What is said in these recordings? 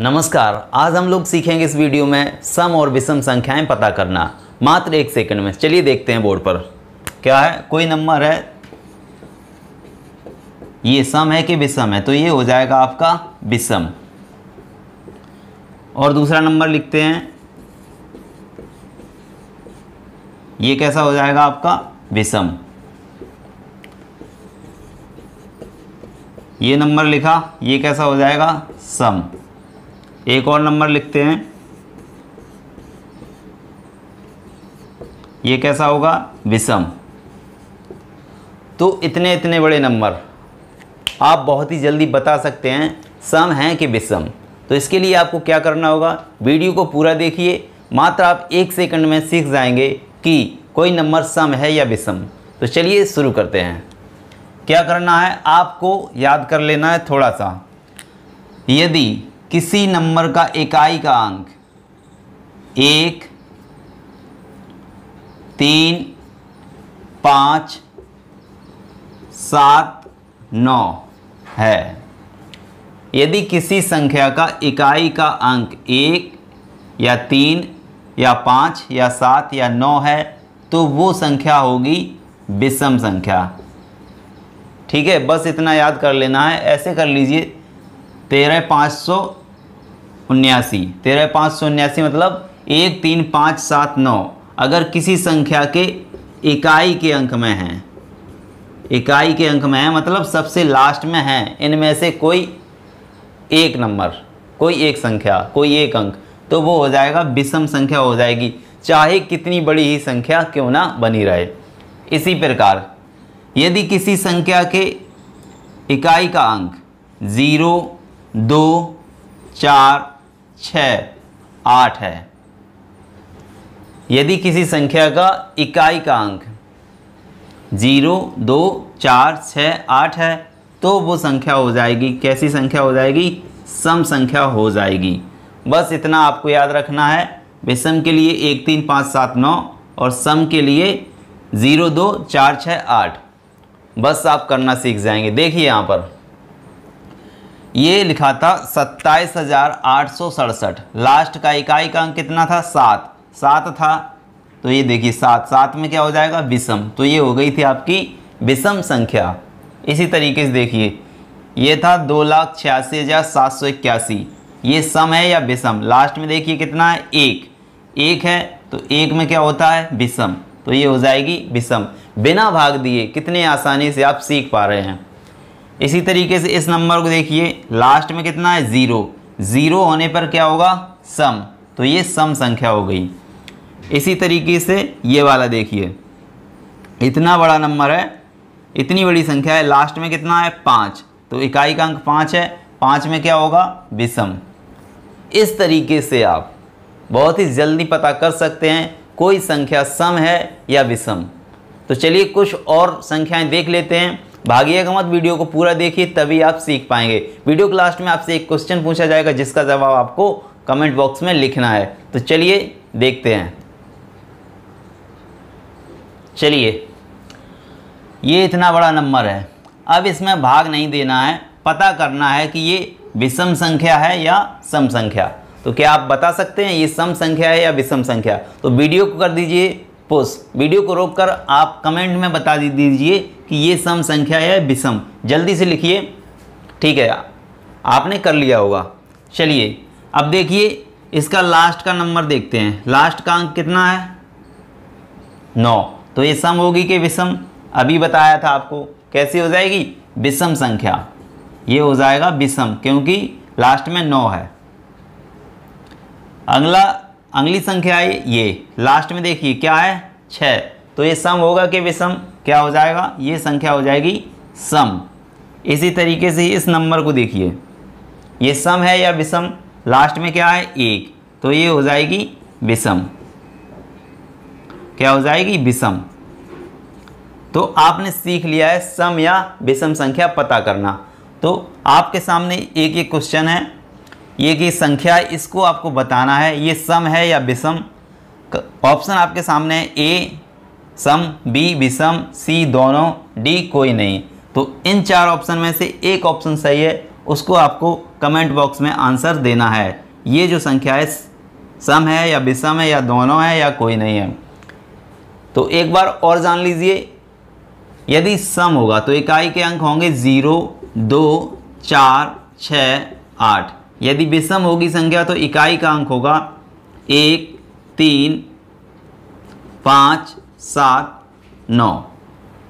नमस्कार आज हम लोग सीखेंगे इस वीडियो में सम और विषम संख्याएं पता करना मात्र एक सेकंड में चलिए देखते हैं बोर्ड पर क्या है कोई नंबर है ये सम है कि विषम है तो ये हो जाएगा आपका विषम और दूसरा नंबर लिखते हैं ये कैसा हो जाएगा आपका विषम ये नंबर लिखा ये कैसा हो जाएगा सम एक और नंबर लिखते हैं ये कैसा होगा विषम तो इतने इतने बड़े नंबर आप बहुत ही जल्दी बता सकते हैं सम हैं कि विषम तो इसके लिए आपको क्या करना होगा वीडियो को पूरा देखिए मात्र आप एक सेकंड में सीख जाएंगे कि कोई नंबर सम है या विषम तो चलिए शुरू करते हैं क्या करना है आपको याद कर लेना है थोड़ा सा यदि किसी नंबर का इकाई का अंक एक तीन पाँच सात नौ है यदि किसी संख्या का इकाई का अंक एक या तीन या पाँच या सात या नौ है तो वो संख्या होगी विषम संख्या ठीक है बस इतना याद कर लेना है ऐसे कर लीजिए तेरह पाँच सौ उन्यासी तेरह पाँच सौ उन्यासी मतलब एक तीन पाँच सात नौ अगर किसी संख्या के इकाई के अंक में हैं इकाई के अंक में है मतलब सबसे लास्ट में है इनमें से कोई एक नंबर कोई एक संख्या कोई एक अंक तो वो हो जाएगा विषम संख्या हो जाएगी चाहे कितनी बड़ी ही संख्या क्यों ना बनी रहे इसी प्रकार यदि किसी संख्या के इकाई का अंक ज़ीरो दो चार छ आठ है यदि किसी संख्या का इकाई का अंक ज़ीरो दो चार छ आठ है तो वो संख्या हो जाएगी कैसी संख्या हो जाएगी सम संख्या हो जाएगी बस इतना आपको याद रखना है विषम के लिए एक तीन पाँच सात नौ और सम के लिए ज़ीरो दो चार छः आठ बस आप करना सीख जाएंगे देखिए यहाँ पर ये लिखा था सत्ताईस हज़ार आठ सौ सड़सठ लास्ट का इकाई का अंक कितना था सात सात था तो ये देखिए सात सात में क्या हो जाएगा विषम तो ये हो गई थी आपकी विषम संख्या इसी तरीके से देखिए ये था दो लाख छियासी हज़ार सात सौ इक्यासी ये सम है या विषम लास्ट में देखिए कितना है एक एक है तो एक में क्या होता है विषम तो ये हो जाएगी विषम बिना भाग दिए कितने आसानी से आप सीख पा रहे हैं इसी तरीके से इस नंबर को देखिए लास्ट में कितना है ज़ीरो ज़ीरो होने पर क्या होगा सम तो ये सम संख्या हो गई इसी तरीके से ये वाला देखिए इतना बड़ा नंबर है इतनी बड़ी संख्या है लास्ट में कितना है पाँच तो इकाई का अंक पाँच है पाँच में क्या होगा विषम इस तरीके से आप बहुत ही जल्दी पता कर सकते हैं कोई संख्या सम है या विषम तो चलिए कुछ और संख्याएं देख लेते हैं का मत वीडियो को पूरा देखिए तभी आप सीख पाएंगे वीडियो के लास्ट में आपसे एक क्वेश्चन पूछा जाएगा जिसका जवाब आपको कमेंट बॉक्स में लिखना है तो चलिए देखते हैं चलिए ये इतना बड़ा नंबर है अब इसमें भाग नहीं देना है पता करना है कि ये विषम संख्या है या सम संख्या तो क्या आप बता सकते हैं ये सम संख्या है या विषम संख्या तो वीडियो को कर दीजिए पोस्ट वीडियो को रोककर आप कमेंट में बता दीजिए कि ये सम संख्या है विषम जल्दी से लिखिए ठीक है आपने कर लिया होगा चलिए अब देखिए इसका लास्ट का नंबर देखते हैं लास्ट का अंक कितना है नौ तो ये सम होगी कि विषम अभी बताया था आपको कैसी हो जाएगी विषम संख्या ये हो जाएगा विषम क्योंकि लास्ट में नौ है अगला अगली संख्या है ये लास्ट में देखिए क्या है छः तो ये सम होगा कि विषम क्या हो जाएगा ये संख्या हो जाएगी सम इसी तरीके से इस नंबर को देखिए ये सम है या विषम लास्ट में क्या है एक तो ये हो जाएगी विषम क्या हो जाएगी विषम तो आपने सीख लिया है सम या विषम संख्या पता करना तो आपके सामने एक एक क्वेश्चन है ये की संख्या इसको आपको बताना है ये सम है या विषम ऑप्शन आपके सामने ए सम बी विषम सी दोनों डी कोई नहीं तो इन चार ऑप्शन में से एक ऑप्शन सही है उसको आपको कमेंट बॉक्स में आंसर देना है ये जो संख्या है सम है या विषम है या दोनों है या कोई नहीं है तो एक बार और जान लीजिए यदि सम होगा तो इकाई के अंक होंगे ज़ीरो दो चार छ आठ यदि विषम होगी संख्या तो इकाई का अंक होगा एक तीन पाँच सात नौ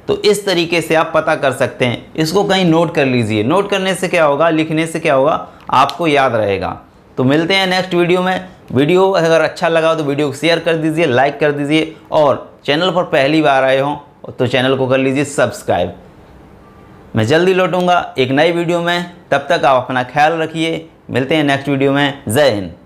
तो इस तरीके से आप पता कर सकते हैं इसको कहीं नोट कर लीजिए नोट करने से क्या होगा लिखने से क्या होगा आपको याद रहेगा तो मिलते हैं नेक्स्ट वीडियो में वीडियो अगर अच्छा लगा तो वीडियो को शेयर कर दीजिए लाइक कर दीजिए और चैनल पर पहली बार आए हों तो चैनल को कर लीजिए सब्सक्राइब मैं जल्दी लौटूंगा एक नई वीडियो में तब तक आप अपना ख्याल रखिए मिलते हैं नेक्स्ट वीडियो में जय हिंद